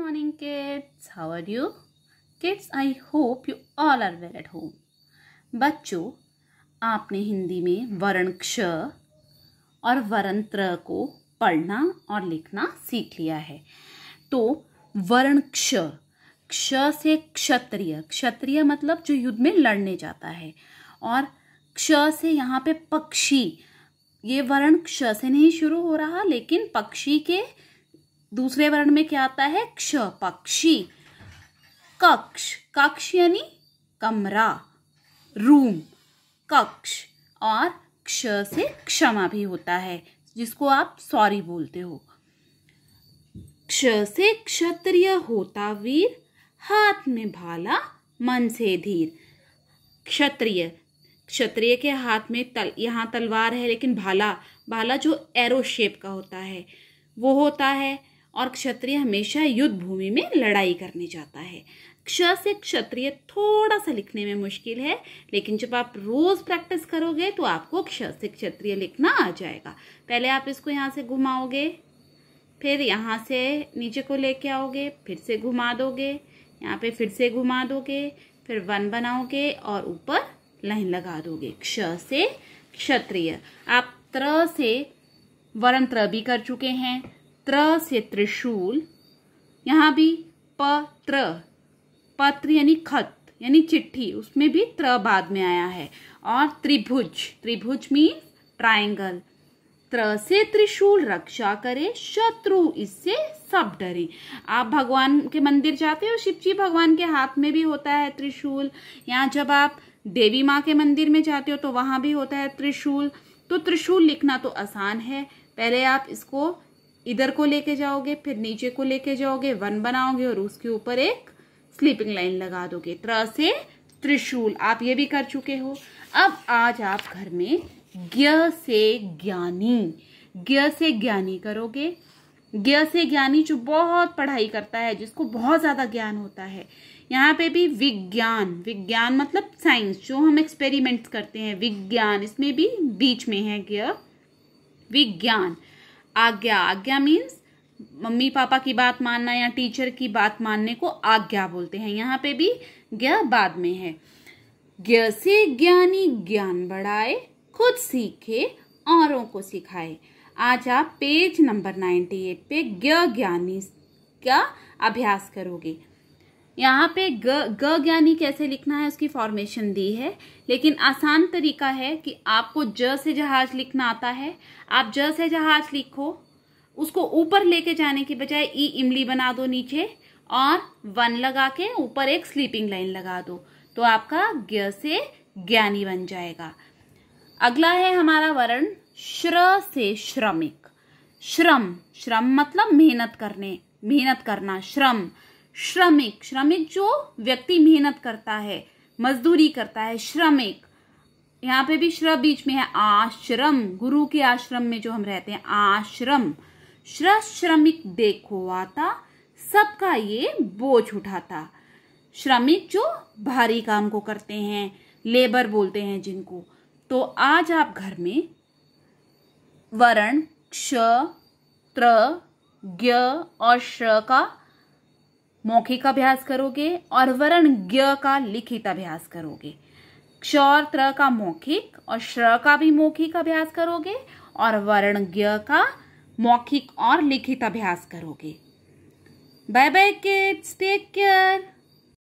morning kids how are you kids i hope you all are well at home बच्चों आपने हिंदी में वर्ण क्ष और वर्ण को पढ़ना और लिखना सीख लिया है तो वर्ण क्ष क्ष से क्षत्रिय क्षत्रिय मतलब जो युद्ध में लड़ने जाता है और क्ष से यहाँ पे पक्षी ये वर्ण क्ष से नहीं शुरू हो रहा लेकिन पक्षी के दूसरे वर्ण में क्या आता है क्ष पक्षी कक्ष कक्ष यानी कमरा रूम कक्ष और क्ष से क्षमा भी होता है जिसको आप सॉरी बोलते हो क्ष से क्षत्रिय होता वीर हाथ में भाला मन से धीर क्षत्रिय क्षत्रिय के हाथ में तल यहाँ तलवार है लेकिन भाला भाला जो एरो शेप का होता है वो होता है और क्षत्रिय हमेशा युद्ध भूमि में लड़ाई करने जाता है क्ष से क्षत्रिय थोड़ा सा लिखने में मुश्किल है लेकिन जब आप रोज प्रैक्टिस करोगे तो आपको क्ष से क्षत्रिय लिखना आ जाएगा पहले आप इसको यहाँ से घुमाओगे फिर यहाँ से नीचे को लेके आओगे फिर से घुमा दोगे यहाँ पे फिर से घुमा दोगे फिर वन बनाओगे और ऊपर लाइन लगा दोगे क्ष से क्षत्रिय आप त्र से वर्ण त्र भी कर चुके हैं त्र से त्रिशूल यहाँ भी पत्र पत्र यानी खत यानी चिट्ठी उसमें भी त्र बाद में आया है और त्रिभुज त्रिभुज मीन ट्राइंगल त्र से त्रिशूल रक्षा करे शत्रु इससे सब डरे आप भगवान के मंदिर जाते हो शिव जी भगवान के हाथ में भी होता है त्रिशूल यहाँ जब आप देवी माँ के मंदिर में जाते हो तो वहाँ भी होता है त्रिशूल तो त्रिशूल लिखना तो आसान है पहले आप इसको इधर को लेके जाओगे फिर नीचे को लेके जाओगे वन बनाओगे और उसके ऊपर एक स्लीपिंग लाइन लगा दोगे त्र से त्रिशूल आप ये भी कर चुके हो अब आज आप घर में ज्ञ से ज्ञानी ज्ञ से ज्ञानी करोगे ज्ञ से ज्ञानी जो बहुत पढ़ाई करता है जिसको बहुत ज़्यादा ज्ञान होता है यहाँ पे भी विज्ञान विज्ञान मतलब साइंस जो हम एक्सपेरिमेंट्स करते हैं विज्ञान इसमें भी बीच में है ज्ञ विज्ञान आज्ञा आज्ञा मीन्स मम्मी पापा की बात मानना या टीचर की बात मानने को आज्ञा बोलते हैं यहाँ पे भी ज्ञ बाद में है ज्ञ से ज्ञानी ज्ञान बढ़ाए खुद सीखे औरों को सिखाए आज आप पेज नंबर नाइन्टी एट पे ज्ञ ज्ञानी का अभ्यास करोगे यहाँ पे ग ग यानी कैसे लिखना है उसकी फॉर्मेशन दी है लेकिन आसान तरीका है कि आपको ज से जहाज लिखना आता है आप ज से जहाज लिखो उसको ऊपर लेके जाने के बजाय ई इमली बना दो नीचे और वन लगा के ऊपर एक स्लीपिंग लाइन लगा दो तो आपका ज्ञ से ज्ञानी बन जाएगा अगला है हमारा वर्ण श्र से श्रमिक श्रम श्रम मतलब मेहनत करने मेहनत करना श्रम श्रमिक श्रमिक जो व्यक्ति मेहनत करता है मजदूरी करता है श्रमिक यहाँ पे भी श्र बीच में है आश्रम गुरु के आश्रम में जो हम रहते हैं आश्रम श्र श्रमिक देखो आता सबका ये बोझ उठाता श्रमिक जो भारी काम को करते हैं लेबर बोलते हैं जिनको तो आज आप घर में वर्ण क्ष त्र ज्ञ और श्र का मौखिक अभ्यास करोगे और वर्ण ज्ञ का लिखित अभ्यास करोगे क्ष और त्र का मौखिक और श्र का भी मौखिक अभ्यास करोगे और वर्ण ज्ञ का मौखिक और लिखित अभ्यास करोगे bye bye kids take care